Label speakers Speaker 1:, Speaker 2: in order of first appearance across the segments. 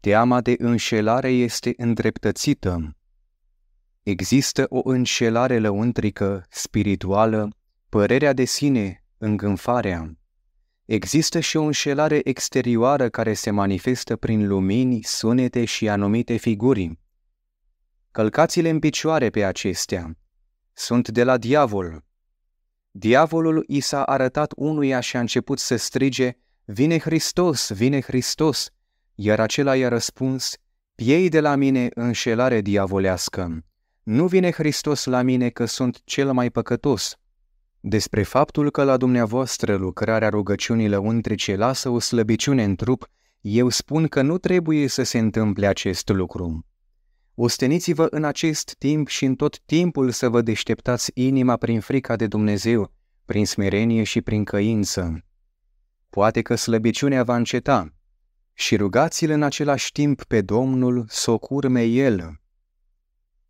Speaker 1: Teama de înșelare este îndreptățită. Există o înșelare lăuntrică, spirituală, părerea de sine, îngânfarea. Există și o înșelare exterioară care se manifestă prin lumini, sunete și anumite figuri. Călcați-le în picioare pe acestea. Sunt de la diavol. Diavolul i s-a arătat unuia și a început să strige, Vine Hristos, vine Hristos, iar acela i-a răspuns, Piei de la mine înșelare diavolească. Nu vine Hristos la mine că sunt cel mai păcătos. Despre faptul că la dumneavoastră lucrarea între ce lasă o slăbiciune în trup, eu spun că nu trebuie să se întâmple acest lucru. Osteniți-vă în acest timp și în tot timpul să vă deșteptați inima prin frica de Dumnezeu, prin smerenie și prin căință. Poate că slăbiciunea va înceta, și rugați-l în același timp pe Domnul să o curme El.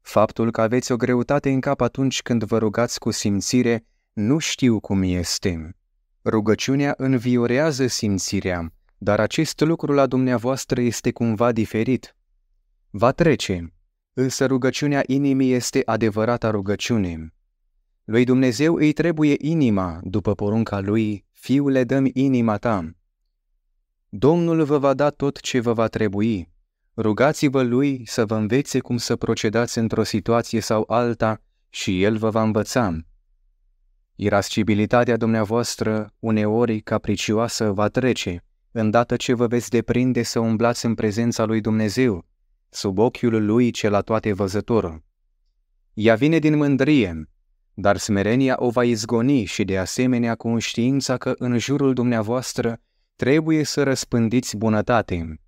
Speaker 1: Faptul că aveți o greutate în cap atunci când vă rugați cu simțire, nu știu cum este. Rugăciunea înviorează simțirea, dar acest lucru la dumneavoastră este cumva diferit. Va trece, însă rugăciunea inimii este adevărata rugăciune. Lui Dumnezeu îi trebuie inima, după porunca lui, fiule, dăm inima ta. Domnul vă va da tot ce vă va trebui. Rugați-vă lui să vă învețe cum să procedați într-o situație sau alta și el vă va învăța. Irascibilitatea dumneavoastră, uneori capricioasă, va trece, îndată ce vă veți deprinde să umblați în prezența lui Dumnezeu, sub ochiul lui cel la toate văzător. Ea vine din mândrie, dar smerenia o va izgoni și de asemenea conștiința că în jurul dumneavoastră trebuie să răspândiți bunătate.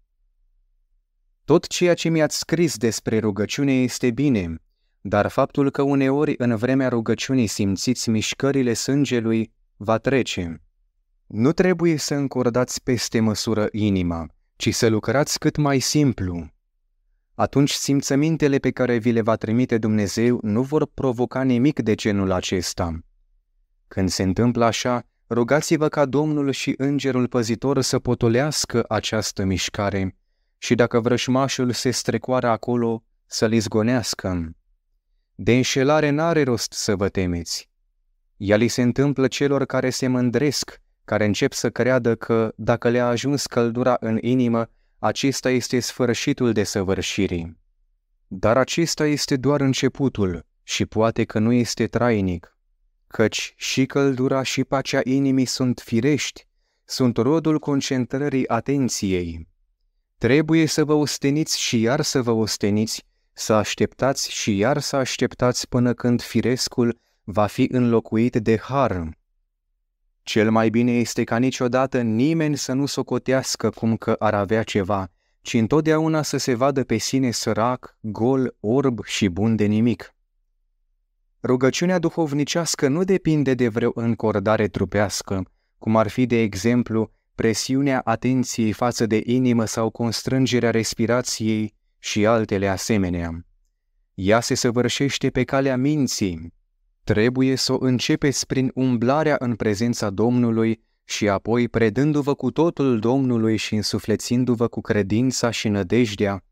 Speaker 1: Tot ceea ce mi-ați scris despre rugăciune este bine, dar faptul că uneori în vremea rugăciunii simțiți mișcările sângelui va trece. Nu trebuie să încordați peste măsură inima, ci să lucrați cât mai simplu. Atunci simțămintele pe care vi le va trimite Dumnezeu nu vor provoca nimic de genul acesta. Când se întâmplă așa, Rugați-vă ca Domnul și Îngerul Păzitor să potolească această mișcare și dacă vrășmașul se strecoară acolo, să-l izgonească. De înșelare n-are rost să vă temeți. Ea li se întâmplă celor care se mândresc, care încep să creadă că, dacă le-a ajuns căldura în inimă, acesta este sfârșitul desăvârșirii. Dar acesta este doar începutul și poate că nu este trainic căci și căldura și pacea inimii sunt firești, sunt rodul concentrării atenției. Trebuie să vă osteniți și iar să vă osteniți, să așteptați și iar să așteptați până când firescul va fi înlocuit de har. Cel mai bine este ca niciodată nimeni să nu socotească cum că ar avea ceva, ci întotdeauna să se vadă pe sine sărac, gol, orb și bun de nimic. Rugăciunea duhovnicească nu depinde de vreo încordare trupească, cum ar fi, de exemplu, presiunea atenției față de inimă sau constrângerea respirației și altele asemenea. Ea se săvârșește pe calea minții. Trebuie să o începeți prin umblarea în prezența Domnului și apoi predându-vă cu totul Domnului și însuflețindu-vă cu credința și nădejdea,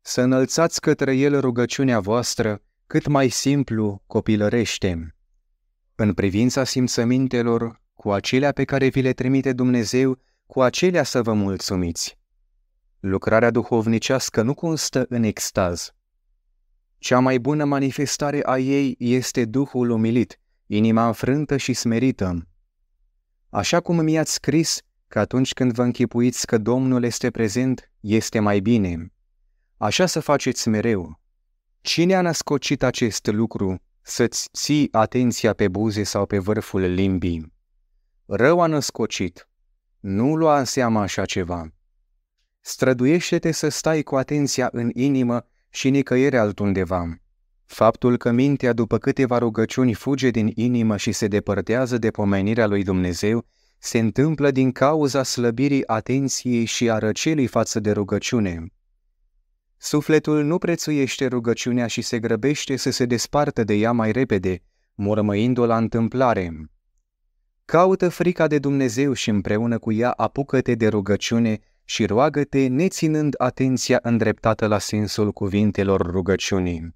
Speaker 1: să înălțați către El rugăciunea voastră, cât mai simplu copilărește. În privința simțămintelor, cu acelea pe care vi le trimite Dumnezeu, cu acelea să vă mulțumiți. Lucrarea duhovnicească nu constă în extaz. Cea mai bună manifestare a ei este Duhul umilit, inima înfrântă și smerită. Așa cum mi-ați scris că atunci când vă închipuiți că Domnul este prezent, este mai bine. Așa să faceți mereu, Cine a născocit acest lucru să-ți ții atenția pe buze sau pe vârful limbii? Rău a născocit. Nu lua în seama așa ceva. Străduiește-te să stai cu atenția în inimă și nicăieri altundeva. Faptul că mintea după câteva rugăciuni fuge din inimă și se depărtează de pomenirea lui Dumnezeu se întâmplă din cauza slăbirii atenției și a răcelii față de rugăciune. Sufletul nu prețuiește rugăciunea și se grăbește să se despartă de ea mai repede, mormăindu o la întâmplare. Caută frica de Dumnezeu și împreună cu ea apucă-te de rugăciune și roagă-te neținând atenția îndreptată la sensul cuvintelor rugăciunii.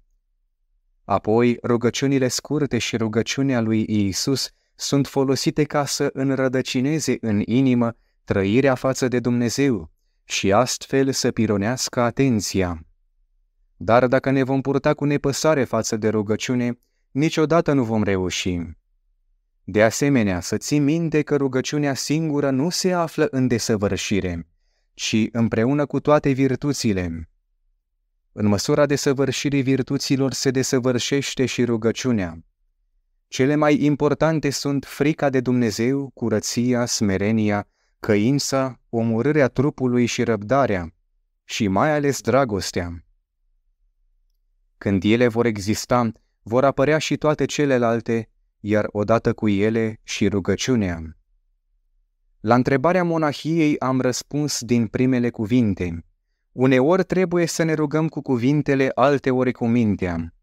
Speaker 1: Apoi, rugăciunile scurte și rugăciunea lui Iisus sunt folosite ca să înrădăcineze în inimă trăirea față de Dumnezeu, și astfel să pironească atenția. Dar dacă ne vom purta cu nepăsare față de rugăciune, niciodată nu vom reuși. De asemenea, să ții minte că rugăciunea singură nu se află în desăvârșire, ci împreună cu toate virtuțile. În măsura desăvârșirii virtuților se desăvârșește și rugăciunea. Cele mai importante sunt frica de Dumnezeu, curăția, smerenia, căința, omorârea trupului și răbdarea, și mai ales dragostea. Când ele vor exista, vor apărea și toate celelalte, iar odată cu ele și rugăciunea. La întrebarea monahiei am răspuns din primele cuvinte. Uneori trebuie să ne rugăm cu cuvintele, alteori cu mintea.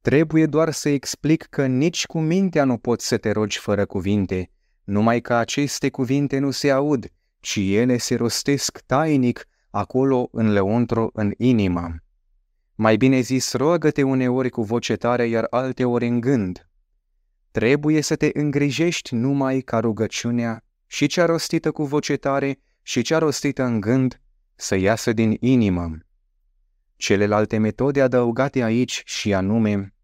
Speaker 1: Trebuie doar să explic că nici cu mintea nu poți să te rogi fără cuvinte, numai că aceste cuvinte nu se aud, ci ele se rostesc tainic acolo în lăuntru în inimă. Mai bine zis, roagă-te uneori cu voce tare, iar alteori în gând. Trebuie să te îngrijești numai ca rugăciunea și cea rostită cu voce tare și cea rostită în gând să iasă din inimă. Celelalte metode adăugate aici și anume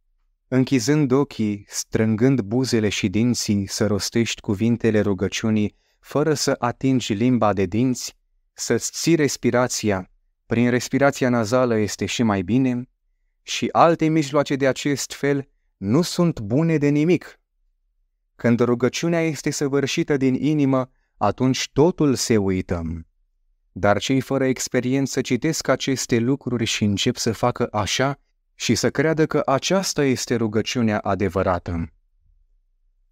Speaker 1: Închizând ochii, strângând buzele și dinții, să rostești cuvintele rugăciunii, fără să atingi limba de dinți, să-ți ții respirația, prin respirația nazală este și mai bine, și alte mijloace de acest fel nu sunt bune de nimic. Când rugăciunea este săvârșită din inimă, atunci totul se uită. Dar cei fără experiență citesc aceste lucruri și încep să facă așa și să creadă că aceasta este rugăciunea adevărată.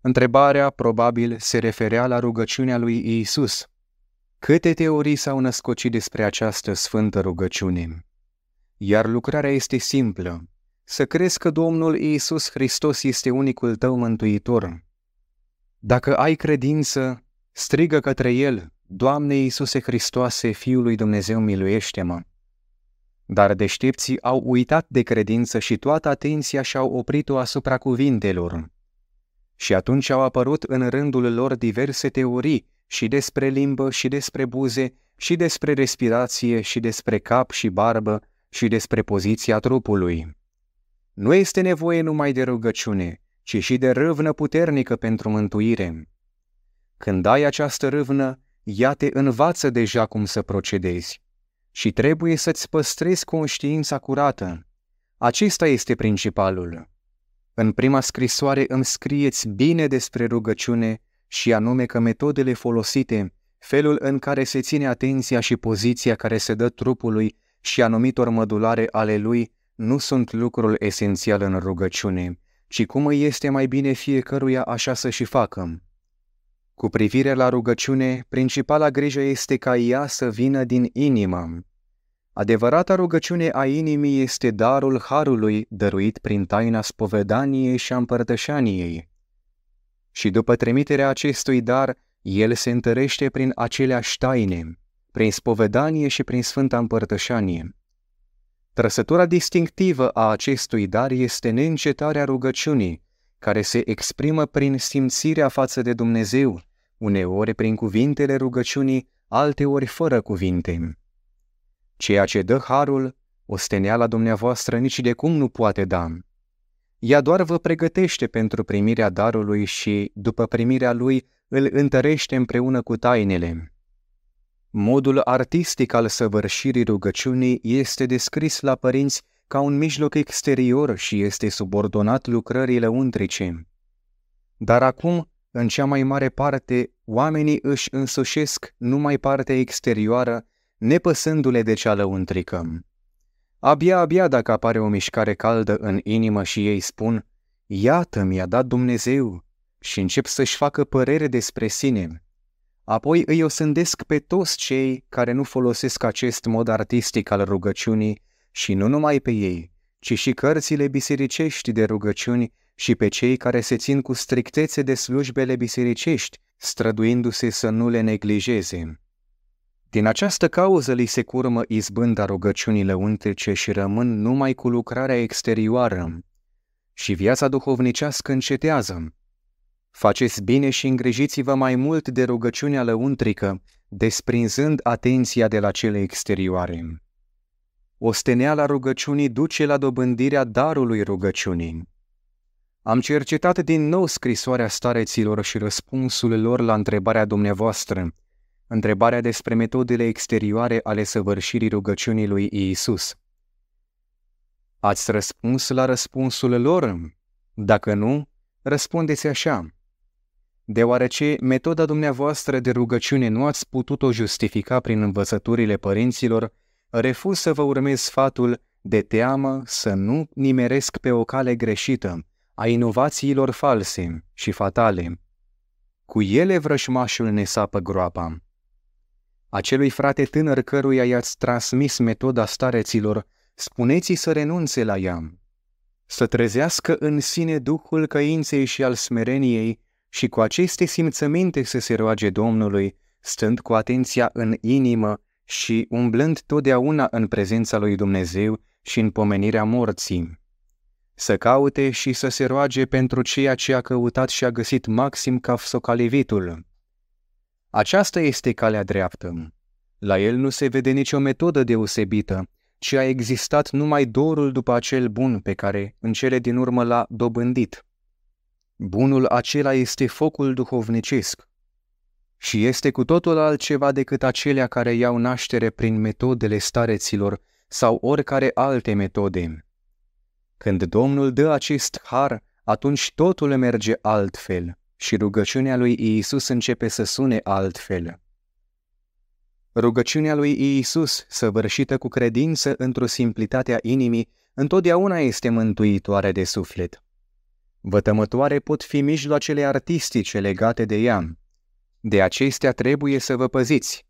Speaker 1: Întrebarea probabil se referea la rugăciunea lui Iisus. Câte teorii s-au născocit despre această sfântă rugăciune? Iar lucrarea este simplă. Să crezi că Domnul Iisus Hristos este unicul tău mântuitor. Dacă ai credință, strigă către El, Doamne Iisuse Hristoase, Fiul lui Dumnezeu, miluiește-mă! Dar deștepții au uitat de credință și toată atenția și-au oprit-o asupra cuvintelor. Și atunci au apărut în rândul lor diverse teorii și despre limbă și despre buze și despre respirație și despre cap și barbă și despre poziția trupului. Nu este nevoie numai de rugăciune, ci și de râvnă puternică pentru mântuire. Când ai această râvnă, ea te învață deja cum să procedezi și trebuie să-ți păstrezi conștiința curată. Acesta este principalul. În prima scrisoare îmi scrieți bine despre rugăciune și anume că metodele folosite, felul în care se ține atenția și poziția care se dă trupului și anumitor mădulare ale lui, nu sunt lucrul esențial în rugăciune, ci cum îi este mai bine fiecăruia așa să și facă. Cu privire la rugăciune, principala grijă este ca ea să vină din inimă. Adevărata rugăciune a inimii este darul harului dăruit prin taina spovedaniei și a împărtășaniei. Și după trimiterea acestui dar, el se întărește prin aceleași taine, prin spovedanie și prin sfânta împărtășanie. Trăsătura distinctivă a acestui dar este neîncetarea rugăciunii, care se exprimă prin simțirea față de Dumnezeu, uneori prin cuvintele rugăciunii, alteori fără cuvinte. Ceea ce dă harul, la dumneavoastră nici de cum nu poate da. Ea doar vă pregătește pentru primirea darului și, după primirea lui, îl întărește împreună cu tainele. Modul artistic al săvârșirii rugăciunii este descris la părinți ca un mijloc exterior și este subordonat lucrările untrice. Dar acum, în cea mai mare parte, oamenii își însușesc numai partea exterioară, nepăsându-le de ceală untrică. Abia, abia dacă apare o mișcare caldă în inimă și ei spun, Iată, mi-a dat Dumnezeu, și încep să-și facă părere despre sine. Apoi îi osândesc pe toți cei care nu folosesc acest mod artistic al rugăciunii și nu numai pe ei, ci și cărțile bisericești de rugăciuni și pe cei care se țin cu strictețe de slujbele bisericești, străduindu-se să nu le neglijeze. Din această cauză li se curmă izbânda rugăciunile untrice și rămân numai cu lucrarea exterioară. Și viața duhovnicească încetează. Faceți bine și îngrijiți-vă mai mult de rugăciunea lăuntrică, desprinzând atenția de la cele exterioare. Osteneala rugăciunii duce la dobândirea darului rugăciunii. Am cercetat din nou scrisoarea stareților și răspunsul lor la întrebarea dumneavoastră, întrebarea despre metodele exterioare ale săvârșirii rugăciunii lui Iisus. Ați răspuns la răspunsul lor? Dacă nu, răspundeți așa. Deoarece metoda dumneavoastră de rugăciune nu ați putut-o justifica prin învățăturile părinților, refuz să vă urmez sfatul de teamă să nu nimeresc pe o cale greșită a inovațiilor false și fatale. Cu ele vrășmașul ne sapă groapa. Acelui frate tânăr căruia i-ați transmis metoda stareților, spuneți-i să renunțe la ea, să trezească în sine duhul căinței și al smereniei și cu aceste simțăminte să se roage Domnului, stând cu atenția în inimă și umblând totdeauna în prezența lui Dumnezeu și în pomenirea morții. Să caute și să se roage pentru ceea ce a căutat și a găsit maxim ca socalivitul. Aceasta este calea dreaptă. La el nu se vede nicio metodă deosebită, ci a existat numai dorul după acel bun pe care în cele din urmă l-a dobândit. Bunul acela este focul duhovnicesc, și este cu totul altceva decât acelea care iau naștere prin metodele stareților sau oricare alte metode. Când Domnul dă acest har, atunci totul merge altfel și rugăciunea lui Iisus începe să sune altfel. Rugăciunea lui Iisus, săvârșită cu credință într-o simplitatea inimii, întotdeauna este mântuitoare de suflet. Vătămătoare pot fi mijloacele artistice legate de ea, de acestea trebuie să vă păziți.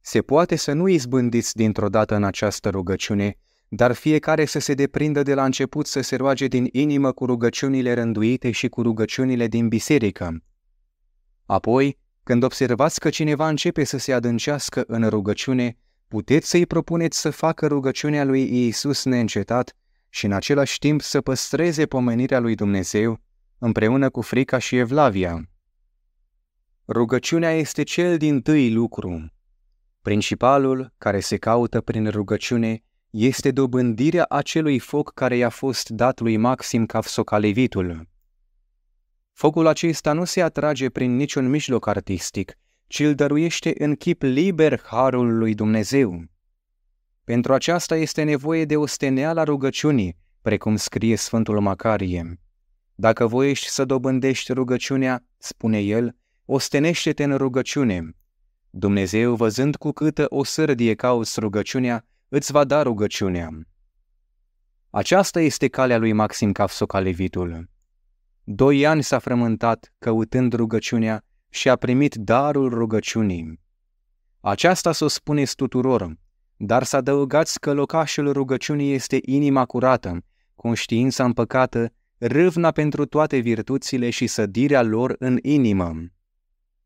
Speaker 1: Se poate să nu izbândiți dintr-o dată în această rugăciune, dar fiecare să se deprindă de la început să se roage din inimă cu rugăciunile rânduite și cu rugăciunile din biserică. Apoi, când observați că cineva începe să se adâncească în rugăciune, puteți să-i propuneți să facă rugăciunea lui Iisus neîncetat și în același timp să păstreze pomenirea lui Dumnezeu împreună cu frica și evlavia. Rugăciunea este cel din tâi lucru. Principalul care se caută prin rugăciune este dobândirea acelui foc care i-a fost dat lui Maxim Cavsocalevitul. Focul acesta nu se atrage prin niciun mijloc artistic, ci îl dăruiește în chip liber harul lui Dumnezeu. Pentru aceasta este nevoie de o a rugăciunii, precum scrie Sfântul Macarie. Dacă voiești să dobândești rugăciunea, spune el, ostenește-te în rugăciune. Dumnezeu, văzând cu câtă o sârdie cauți rugăciunea, îți va da rugăciunea. Aceasta este calea lui Maxim Cafsocalevitul. Doi ani s-a frământat căutând rugăciunea și a primit darul rugăciunii. Aceasta s-o spuneți tuturor, dar să adăugați că locașul rugăciunii este inima curată, conștiința împăcată, râvna pentru toate virtuțile și sădirea lor în inimă.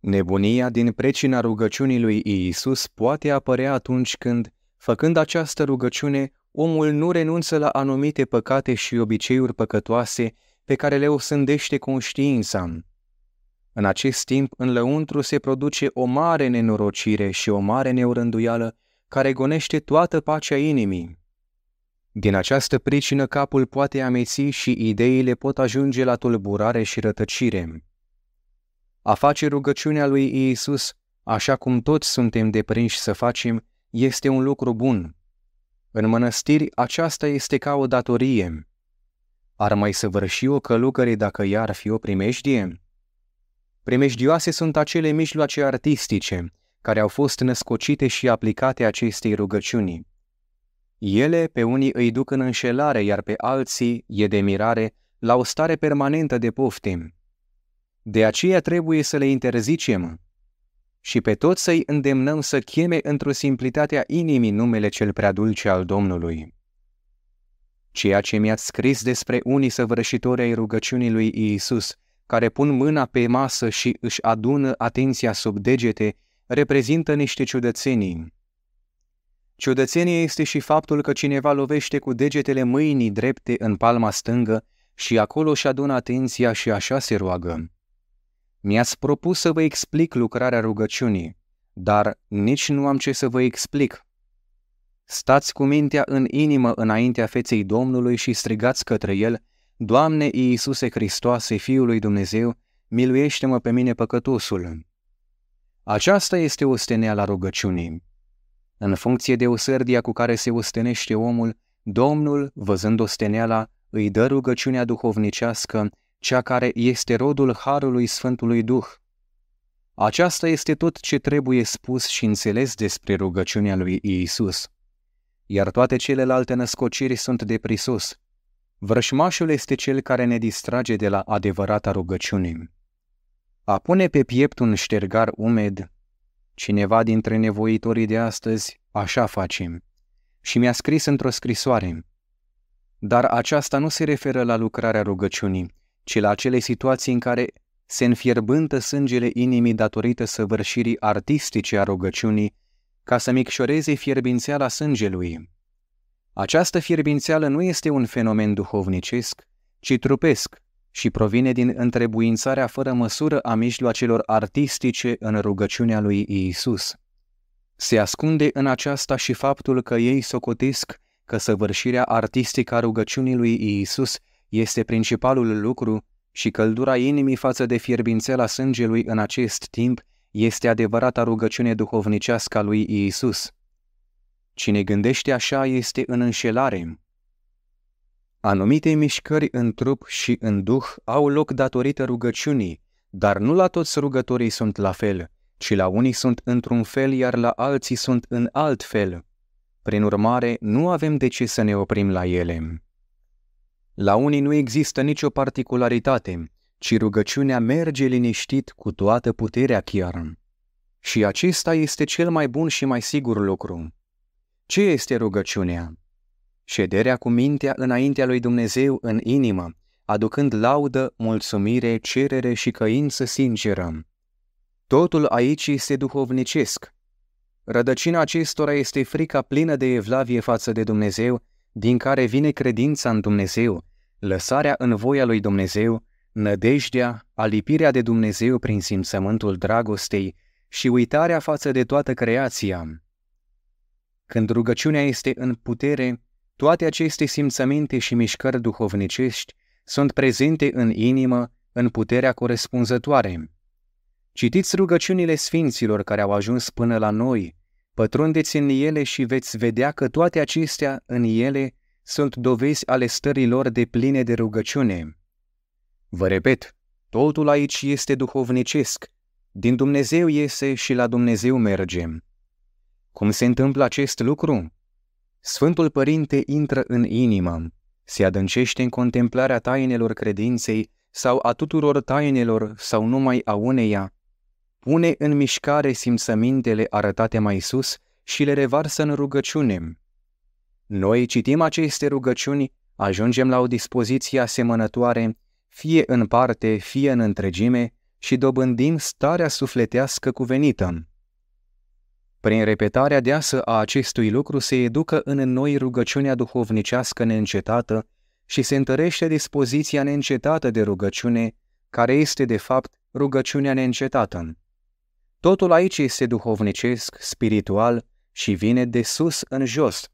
Speaker 1: Nebunia din precina rugăciunii lui Iisus poate apărea atunci când, făcând această rugăciune, omul nu renunță la anumite păcate și obiceiuri păcătoase pe care le osândește conștiința. În acest timp, în lăuntru se produce o mare nenorocire și o mare neurânduială care gonește toată pacea inimii. Din această pricină capul poate ameți și ideile pot ajunge la tulburare și rătăcire. A face rugăciunea lui Iisus, așa cum toți suntem deprinși să facem, este un lucru bun. În mănăstiri aceasta este ca o datorie. Ar mai săvârși o călugăre dacă ea ar fi o primejdie? Primejdioase sunt acele mijloace artistice care au fost născocite și aplicate acestei rugăciuni. Ele pe unii îi duc în înșelare, iar pe alții e de mirare la o stare permanentă de poftim. De aceea trebuie să le interzicem și pe toți să-i îndemnăm să cheme într-o simplitatea inimii numele cel prea dulce al Domnului. Ceea ce mi-ați scris despre unii săvârșitori ai rugăciunii lui Iisus, care pun mâna pe masă și își adună atenția sub degete, reprezintă niște ciudățenii. Ciudățenie este și faptul că cineva lovește cu degetele mâinii drepte în palma stângă și acolo își adună atenția și așa se roagă. Mi-ați propus să vă explic lucrarea rugăciunii, dar nici nu am ce să vă explic. Stați cu mintea în inimă înaintea feței Domnului și strigați către El, Doamne Iisuse Hristoase, Fiul lui Dumnezeu, miluiește-mă pe mine păcătosul. Aceasta este osteneala rugăciunii. În funcție de osârdia cu care se ostenește omul, Domnul, văzând osteneala, îi dă rugăciunea duhovnicească cea care este rodul Harului Sfântului Duh. Aceasta este tot ce trebuie spus și înțeles despre rugăciunea lui Iisus. Iar toate celelalte născociri sunt de prisos. Vrășmașul este cel care ne distrage de la adevărata rugăciune. A pune pe piept un ștergar umed, cineva dintre nevoitorii de astăzi, așa facem. Și mi-a scris într-o scrisoare. Dar aceasta nu se referă la lucrarea rugăciunii, ci la acele situații în care se înfierbântă sângele inimii datorită săvârșirii artistice a rugăciunii, ca să micșoreze fierbințeala sângelui. Această fierbințeală nu este un fenomen duhovnicesc, ci trupesc și provine din întrebuințarea fără măsură a mijloacelor artistice în rugăciunea lui Iisus. Se ascunde în aceasta și faptul că ei socotesc că săvârșirea artistică a rugăciunii lui Iisus este principalul lucru și căldura inimii față de fierbințela sângelui în acest timp este adevărata rugăciune duhovnicească a lui Iisus. Cine gândește așa este în înșelare. Anumite mișcări în trup și în duh au loc datorită rugăciunii, dar nu la toți rugătorii sunt la fel, ci la unii sunt într-un fel, iar la alții sunt în alt fel. Prin urmare, nu avem de ce să ne oprim la ele. La unii nu există nicio particularitate, ci rugăciunea merge liniștit cu toată puterea chiar. Și acesta este cel mai bun și mai sigur lucru. Ce este rugăciunea? Șederea cu mintea înaintea lui Dumnezeu în inimă, aducând laudă, mulțumire, cerere și căință sinceră. Totul aici este duhovnicesc. Rădăcina acestora este frica plină de evlavie față de Dumnezeu, din care vine credința în Dumnezeu, lăsarea în voia lui Dumnezeu, nădejdea, alipirea de Dumnezeu prin simțământul dragostei și uitarea față de toată creația. Când rugăciunea este în putere, toate aceste simțăminte și mișcări duhovnicești sunt prezente în inimă, în puterea corespunzătoare. Citiți rugăciunile sfinților care au ajuns până la noi, pătrundeți în ele și veți vedea că toate acestea în ele sunt dovezi ale stărilor de pline de rugăciune. Vă repet, totul aici este duhovnicesc. Din Dumnezeu iese și la Dumnezeu mergem. Cum se întâmplă acest lucru? Sfântul Părinte intră în inimă, se adâncește în contemplarea tainelor credinței sau a tuturor tainelor sau numai a uneia, pune în mișcare simțămintele arătate mai sus și le revarsă în rugăciune. Noi citim aceste rugăciuni, ajungem la o dispoziție asemănătoare, fie în parte, fie în întregime, și dobândim starea sufletească cuvenită. Prin repetarea deasă a acestui lucru se educă în noi rugăciunea duhovnicească neîncetată și se întărește dispoziția neîncetată de rugăciune, care este de fapt rugăciunea neîncetată. Totul aici este duhovnicesc, spiritual și vine de sus în jos,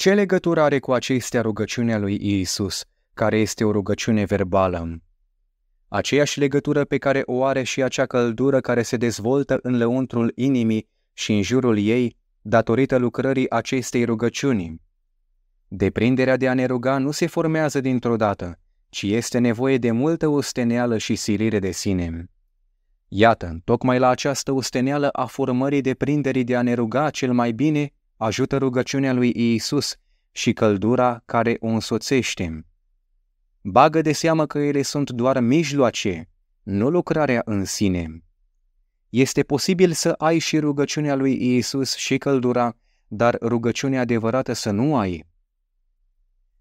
Speaker 1: ce legătură are cu acestea rugăciunea lui Isus, care este o rugăciune verbală? Aceeași legătură pe care o are și acea căldură care se dezvoltă în lăuntrul inimii și în jurul ei, datorită lucrării acestei rugăciuni. Deprinderea de a ne ruga nu se formează dintr-o dată, ci este nevoie de multă usteneală și silire de sine. Iată, tocmai la această usteneală a formării deprinderii de a ne ruga cel mai bine, ajută rugăciunea lui Iisus și căldura care o însoțește. Bagă de seamă că ele sunt doar mijloace, nu lucrarea în sine. Este posibil să ai și rugăciunea lui Iisus și căldura, dar rugăciunea adevărată să nu ai.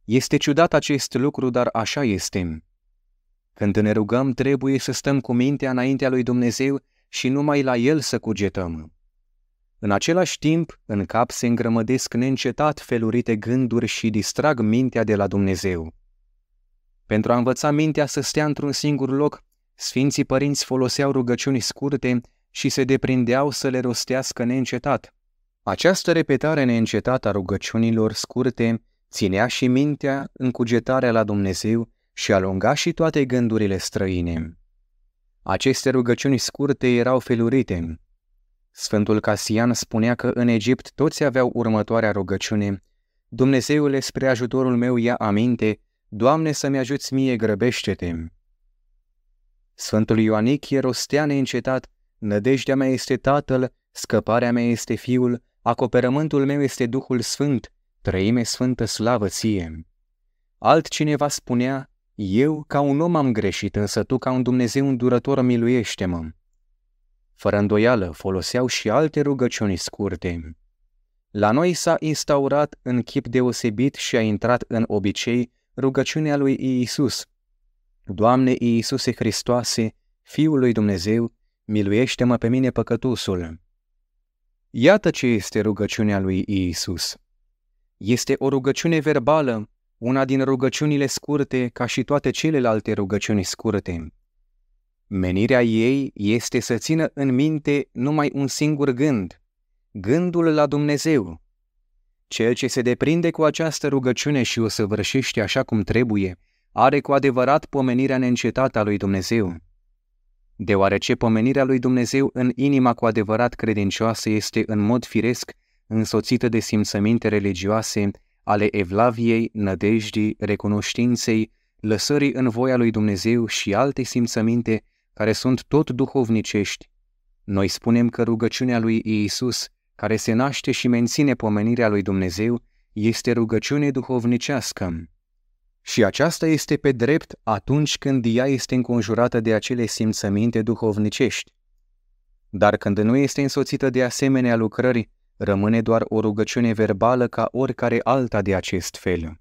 Speaker 1: Este ciudat acest lucru, dar așa este. Când ne rugăm, trebuie să stăm cu mintea înaintea lui Dumnezeu și numai la El să cugetăm. În același timp, în cap se îngrămădesc neîncetat felurite gânduri și distrag mintea de la Dumnezeu. Pentru a învăța mintea să stea într-un singur loc, Sfinții părinți foloseau rugăciuni scurte și se deprindeau să le rostească neîncetat. Această repetare neîncetată a rugăciunilor scurte ținea și mintea în cugetarea la Dumnezeu și alunga și toate gândurile străine. Aceste rugăciuni scurte erau felurite, Sfântul Casian spunea că în Egipt toți aveau următoarea rugăciune. Dumnezeule, spre ajutorul meu ia aminte, Doamne să-mi ajuți mie, grăbește-te! Sfântul Ioanic rostea neîncetat, Nădejdea mea este Tatăl, scăparea mea este Fiul, acoperământul meu este Duhul Sfânt, trăime sfântă slavă ție. Altcineva spunea, eu ca un om am greșit, însă tu ca un Dumnezeu îndurător miluiește-mă. Fără îndoială, foloseau și alte rugăciuni scurte. La noi s-a instaurat în chip deosebit și a intrat în obicei rugăciunea lui Iisus. Doamne Iisuse Hristoase, Fiul lui Dumnezeu, miluiește-mă pe mine păcătusul. Iată ce este rugăciunea lui Iisus. Este o rugăciune verbală, una din rugăciunile scurte, ca și toate celelalte rugăciuni scurte. Menirea ei este să țină în minte numai un singur gând, gândul la Dumnezeu. Cel ce se deprinde cu această rugăciune și o săvârșește așa cum trebuie, are cu adevărat pomenirea neîncetată a lui Dumnezeu. Deoarece pomenirea lui Dumnezeu în inima cu adevărat credincioasă este în mod firesc însoțită de simțăminte religioase ale evlaviei, nădejdii, recunoștinței, lăsării în voia lui Dumnezeu și alte simțăminte care sunt tot duhovnicești, noi spunem că rugăciunea lui Iisus, care se naște și menține pomenirea lui Dumnezeu, este rugăciune duhovnicească. Și aceasta este pe drept atunci când ea este înconjurată de acele simțăminte duhovnicești. Dar când nu este însoțită de asemenea lucrări, rămâne doar o rugăciune verbală ca oricare alta de acest fel.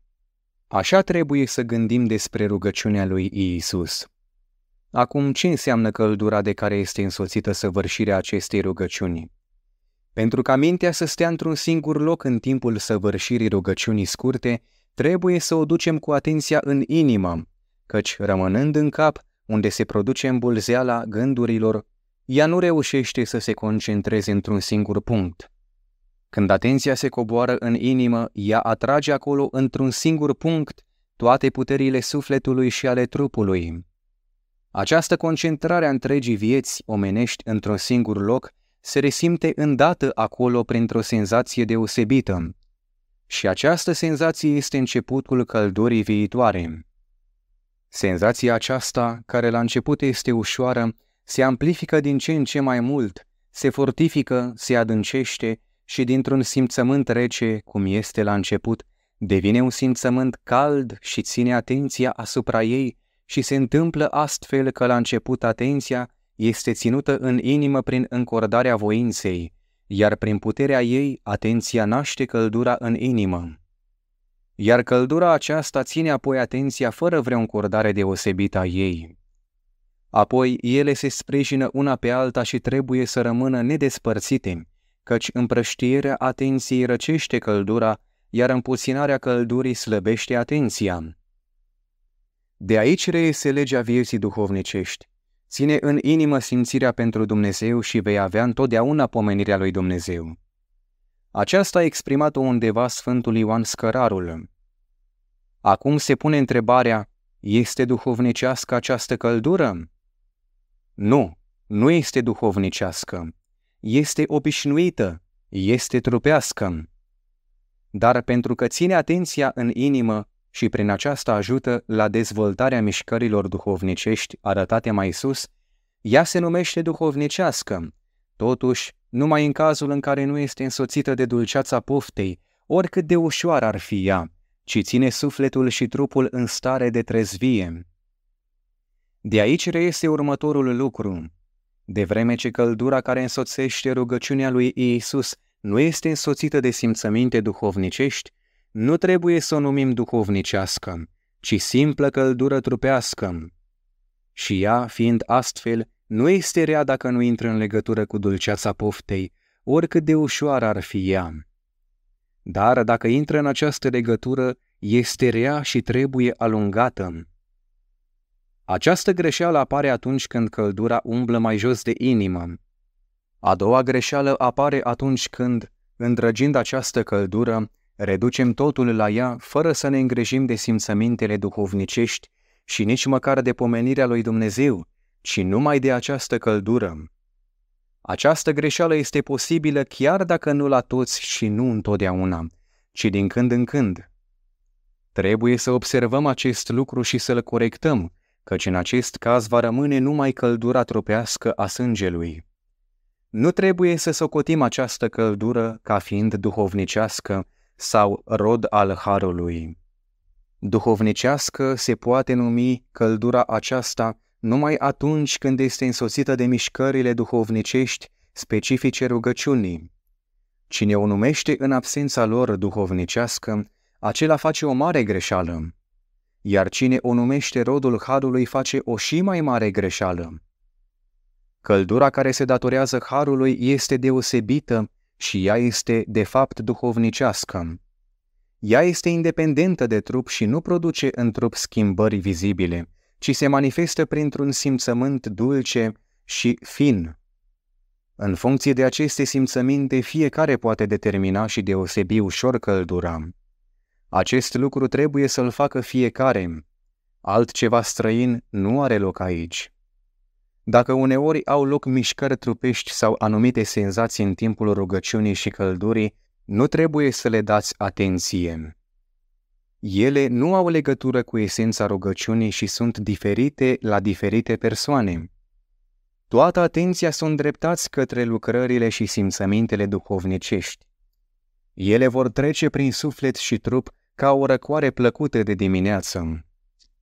Speaker 1: Așa trebuie să gândim despre rugăciunea lui Iisus. Acum, ce înseamnă căldura de care este însoțită săvârșirea acestei rugăciuni? Pentru ca mintea să stea într-un singur loc în timpul săvârșirii rugăciunii scurte, trebuie să o ducem cu atenția în inimă, căci rămânând în cap, unde se produce îmbulzeala gândurilor, ea nu reușește să se concentreze într-un singur punct. Când atenția se coboară în inimă, ea atrage acolo într-un singur punct toate puterile sufletului și ale trupului, această concentrare a întregii vieți omenești într-un singur loc se resimte îndată acolo printr-o senzație deosebită. Și această senzație este începutul căldurii viitoare. Senzația aceasta, care la început este ușoară, se amplifică din ce în ce mai mult, se fortifică, se adâncește și dintr-un simțământ rece, cum este la început, devine un simțământ cald și ține atenția asupra ei, și se întâmplă astfel că la început atenția este ținută în inimă prin încordarea voinței, iar prin puterea ei atenția naște căldura în inimă. Iar căldura aceasta ține apoi atenția fără vreo încordare deosebită a ei. Apoi ele se sprijină una pe alta și trebuie să rămână nedespărțite, căci împrăștierea atenției răcește căldura, iar împuținarea căldurii slăbește atenția. De aici reiese legea vieții duhovnicești. Ține în inimă simțirea pentru Dumnezeu și vei avea întotdeauna pomenirea lui Dumnezeu. Aceasta a exprimat-o undeva Sfântul Ioan Scărarul. Acum se pune întrebarea, este duhovnicească această căldură? Nu, nu este duhovnicească. Este obișnuită, este trupească. Dar pentru că ține atenția în inimă, și prin aceasta ajută la dezvoltarea mișcărilor duhovnicești arătate mai sus, ea se numește duhovnicească, totuși numai în cazul în care nu este însoțită de dulceața poftei, oricât de ușoară ar fi ea, ci ține sufletul și trupul în stare de trezvie. De aici reiese următorul lucru. De vreme ce căldura care însoțește rugăciunea lui Iisus nu este însoțită de simțăminte duhovnicești, nu trebuie să o numim duhovnicească, ci simplă căldură trupească. Și ea, fiind astfel, nu este rea dacă nu intră în legătură cu dulceața poftei, oricât de ușoară ar fi ea. Dar dacă intră în această legătură, este rea și trebuie alungată. Această greșeală apare atunci când căldura umblă mai jos de inimă. A doua greșeală apare atunci când, îndrăgind această căldură, Reducem totul la ea fără să ne îngrijim de simțămintele duhovnicești și nici măcar de pomenirea lui Dumnezeu, ci numai de această căldură. Această greșeală este posibilă chiar dacă nu la toți și nu întotdeauna, ci din când în când. Trebuie să observăm acest lucru și să-l corectăm, căci în acest caz va rămâne numai căldura tropească a sângelui. Nu trebuie să socotim această căldură ca fiind duhovnicească, sau rod al harului. Duhovnicească se poate numi căldura aceasta numai atunci când este însoțită de mișcările duhovnicești specifice rugăciunii. Cine o numește în absența lor duhovnicească, acela face o mare greșeală, iar cine o numește rodul harului face o și mai mare greșeală. Căldura care se datorează harului este deosebită și ea este de fapt duhovnicească. Ea este independentă de trup și nu produce în trup schimbări vizibile, ci se manifestă printr-un simțământ dulce și fin. În funcție de aceste simțăminte, fiecare poate determina și deosebi ușor căldura. Acest lucru trebuie să-l facă fiecare. Altceva străin nu are loc aici. Dacă uneori au loc mișcări trupești sau anumite senzații în timpul rugăciunii și căldurii, nu trebuie să le dați atenție. Ele nu au legătură cu esența rugăciunii și sunt diferite la diferite persoane. Toată atenția sunt dreptați către lucrările și simțămintele duhovnicești. Ele vor trece prin suflet și trup ca o răcoare plăcută de dimineață.